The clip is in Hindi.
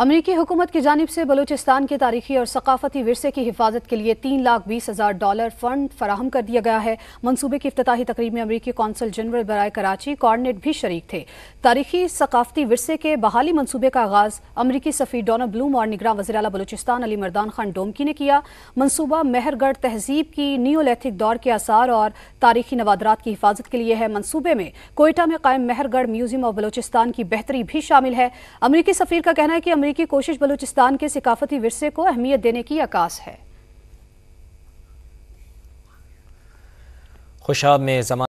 अमरीकी हुकूमत की जानब से बलूचिस्तान के तारीखी और सकाफती वरसे की हिफाजत के लिए तीन लाख बीस हज़ार डॉलर फंड फराहम कर दिया गया है मनसूबे की अफ्ताही तकरीब में अमरीकी कौंसल जनरल बरए कराची कॉर्नेट भी शरीक थे तारीखी सकाफती वरसे के बहाली मनसूबे का आगाज़ अमरीकी सफ़ी डोना ब्लूम और निगरान वजी अला बलूचिस्तान अली मरदान खान डोमकी ने किया मनसूबा मेहरगढ़ तहजीब की न्योलैथिक दौर के आसार और तारीखी नवादरात की हिफाजत के लिए है मनसूबे में कोयटा में कायम मेहरगढ़ म्यूजियम ऑफ बलूचिस्तान की बेहतरी भी शामिल है अमरीकी सफ़ीर का कहना है कि तोड़ने की कोशिश बलूचिस्तान के सकाफती वरसे को अहमियत देने की अक्स है खुशाब में जमा